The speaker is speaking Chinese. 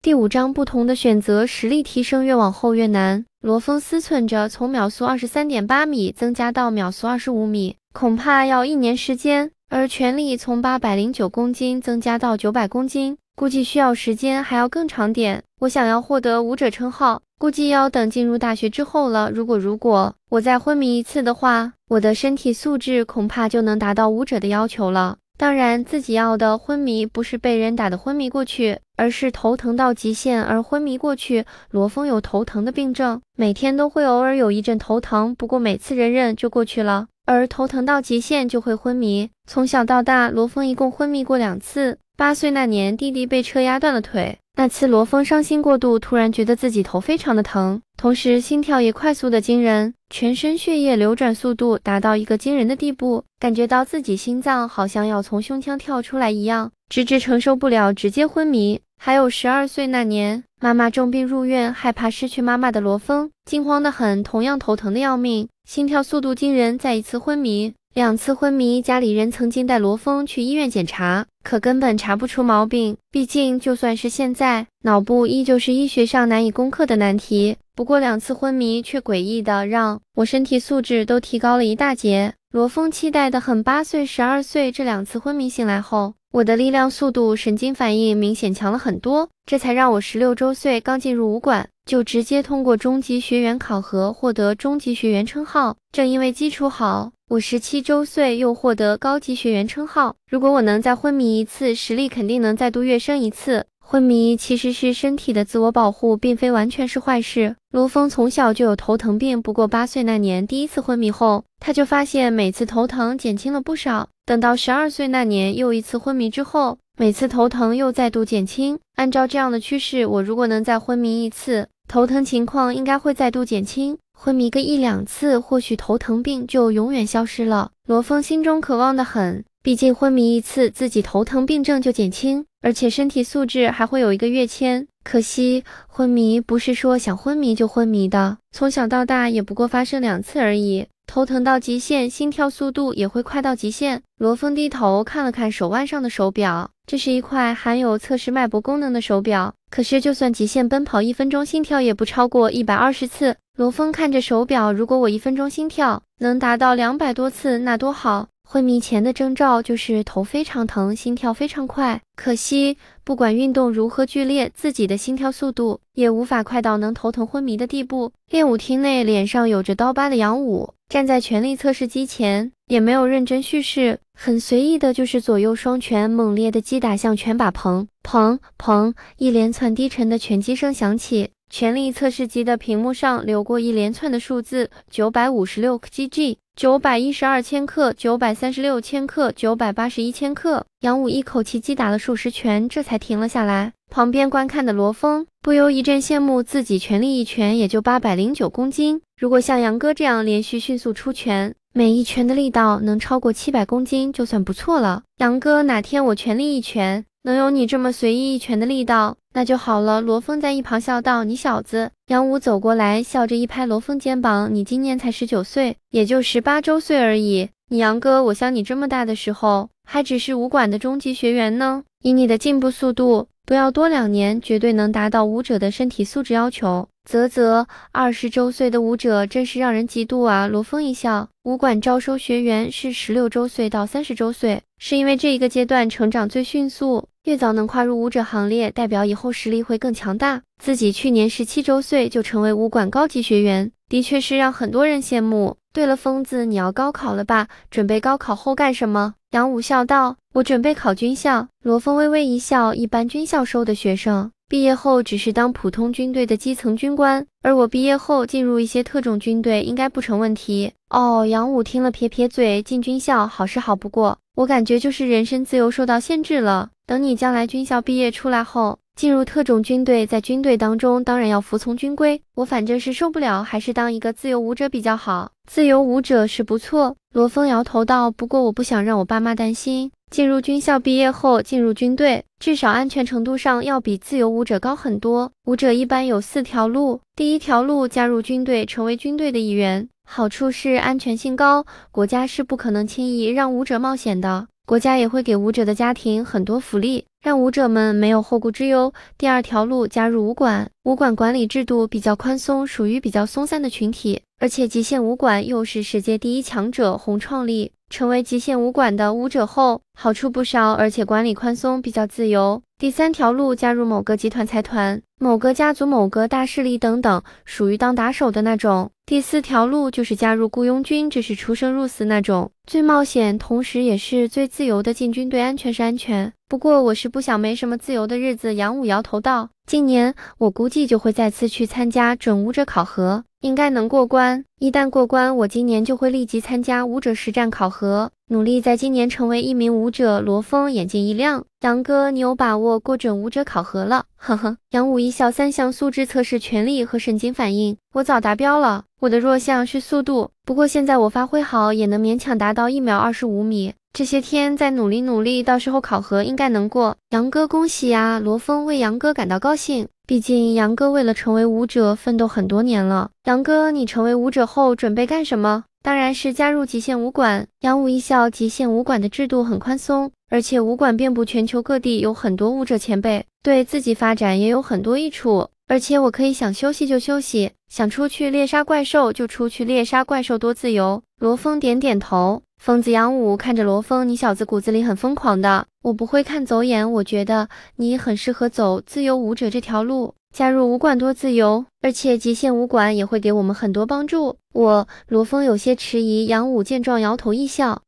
第五章不同的选择，实力提升越往后越难。罗峰思忖着，从秒速二十三点八米增加到秒速二十五米，恐怕要一年时间；而全力从八百零九公斤增加到九百公斤，估计需要时间还要更长点。我想要获得武者称号，估计要等进入大学之后了。如果如果我再昏迷一次的话，我的身体素质恐怕就能达到武者的要求了。当然，自己要的昏迷不是被人打的昏迷过去，而是头疼到极限而昏迷过去。罗峰有头疼的病症，每天都会偶尔有一阵头疼，不过每次忍忍就过去了。而头疼到极限就会昏迷。从小到大，罗峰一共昏迷过两次。八岁那年，弟弟被车压断了腿。那次罗峰伤心过度，突然觉得自己头非常的疼，同时心跳也快速的惊人，全身血液流转速度达到一个惊人的地步，感觉到自己心脏好像要从胸腔跳出来一样，直至承受不了，直接昏迷。还有十二岁那年，妈妈重病入院，害怕失去妈妈的罗峰惊慌的很，同样头疼的要命，心跳速度惊人，再一次昏迷，两次昏迷，家里人曾经带罗峰去医院检查。可根本查不出毛病，毕竟就算是现在，脑部依旧是医学上难以攻克的难题。不过两次昏迷却诡异的让我身体素质都提高了一大截。罗峰期待的很，八岁、十二岁这两次昏迷醒来后，我的力量、速度、神经反应明显强了很多，这才让我十六周岁刚进入武馆就直接通过中级学员考核，获得中级学员称号。正因为基础好。我十七周岁，又获得高级学员称号。如果我能再昏迷一次，实力肯定能再度跃升一次。昏迷其实是身体的自我保护，并非完全是坏事。罗峰从小就有头疼病，不过八岁那年第一次昏迷后，他就发现每次头疼减轻了不少。等到十二岁那年又一次昏迷之后，每次头疼又再度减轻。按照这样的趋势，我如果能再昏迷一次，头疼情况应该会再度减轻。昏迷个一两次，或许头疼病就永远消失了。罗峰心中渴望的很，毕竟昏迷一次，自己头疼病症就减轻，而且身体素质还会有一个跃迁。可惜昏迷不是说想昏迷就昏迷的，从小到大也不过发生两次而已。头疼到极限，心跳速度也会快到极限。罗峰低头看了看手腕上的手表，这是一块含有测试脉搏功能的手表。可是，就算极限奔跑一分钟，心跳也不超过一百二十次。罗峰看着手表，如果我一分钟心跳能达到两百多次，那多好！昏迷前的征兆就是头非常疼，心跳非常快。可惜，不管运动如何剧烈，自己的心跳速度也无法快到能头疼昏迷的地步。练舞厅内，脸上有着刀疤的杨舞站在全力测试机前。也没有认真叙事，很随意的，就是左右双拳猛烈的击打向拳把，砰砰砰，一连串低沉的拳击声响起。全力测试机的屏幕上流过一连串的数字：九百五十六 kg，九百一十二千克，九百三十六千克，九百八十一千克。杨武一口气击打了数十拳，这才停了下来。旁边观看的罗峰不由一阵羡慕，自己全力一拳也就八百零九公斤。如果像杨哥这样连续迅速出拳，每一拳的力道能超过七百公斤，就算不错了。杨哥，哪天我全力一拳，能有你这么随意一拳的力道，那就好了。罗峰在一旁笑道：“你小子。”杨武走过来，笑着一拍罗峰肩膀：“你今年才十九岁，也就十八周岁而已。你杨哥，我像你这么大的时候，还只是武馆的中级学员呢。以你的进步速度，不要多两年，绝对能达到武者的身体素质要求。”啧啧，二十周岁的舞者真是让人嫉妒啊！罗峰一笑，武馆招收学员是十六周岁到三十周岁，是因为这一个阶段成长最迅速，越早能跨入舞者行列，代表以后实力会更强大。自己去年十七周岁就成为武馆高级学员，的确是让很多人羡慕。对了，疯子，你要高考了吧？准备高考后干什么？杨武笑道：“我准备考军校。”罗峰微微一笑：“一般军校收的学生。”毕业后只是当普通军队的基层军官，而我毕业后进入一些特种军队应该不成问题。哦，杨武听了撇撇嘴，进军校好是好，不过我感觉就是人身自由受到限制了。等你将来军校毕业出来后，进入特种军队，在军队当中当然要服从军规。我反正是受不了，还是当一个自由舞者比较好。自由舞者是不错，罗峰摇头道，不过我不想让我爸妈担心。进入军校毕业后进入军队，至少安全程度上要比自由舞者高很多。舞者一般有四条路，第一条路加入军队，成为军队的一员，好处是安全性高，国家是不可能轻易让舞者冒险的，国家也会给舞者的家庭很多福利，让舞者们没有后顾之忧。第二条路加入武馆，武馆管理制度比较宽松，属于比较松散的群体。而且极限武馆又是世界第一强者洪创立，成为极限武馆的武者后，好处不少，而且管理宽松，比较自由。第三条路，加入某个集团财团、某个家族、某个大势力等等，属于当打手的那种。第四条路就是加入雇佣军，这是出生入死那种。最冒险，同时也是最自由的进军队，安全是安全。不过我是不想没什么自由的日子。杨武摇头道：“今年我估计就会再次去参加准武者考核，应该能过关。一旦过关，我今年就会立即参加武者实战考核，努力在今年成为一名武者。”罗峰眼睛一亮：“杨哥，你有把握过准武者考核了？”呵呵，杨武一笑：“三项素质测试，全力和神经反应，我早达标了。”我的弱项是速度，不过现在我发挥好也能勉强达到一秒二十五米。这些天再努力努力，到时候考核应该能过。杨哥，恭喜呀！罗峰为杨哥感到高兴，毕竟杨哥为了成为舞者奋斗很多年了。杨哥，你成为舞者后准备干什么？当然是加入极限武馆。杨武艺校、极限武馆的制度很宽松，而且武馆遍布全球各地，有很多武者前辈，对自己发展也有很多益处。而且我可以想休息就休息，想出去猎杀怪兽就出去猎杀怪兽，多自由！罗峰点点头。疯子杨武看着罗峰：“你小子骨子里很疯狂的，我不会看走眼。我觉得你很适合走自由舞者这条路，加入武馆多自由，而且极限武馆也会给我们很多帮助。”我罗峰有些迟疑。杨武见状，摇头一笑。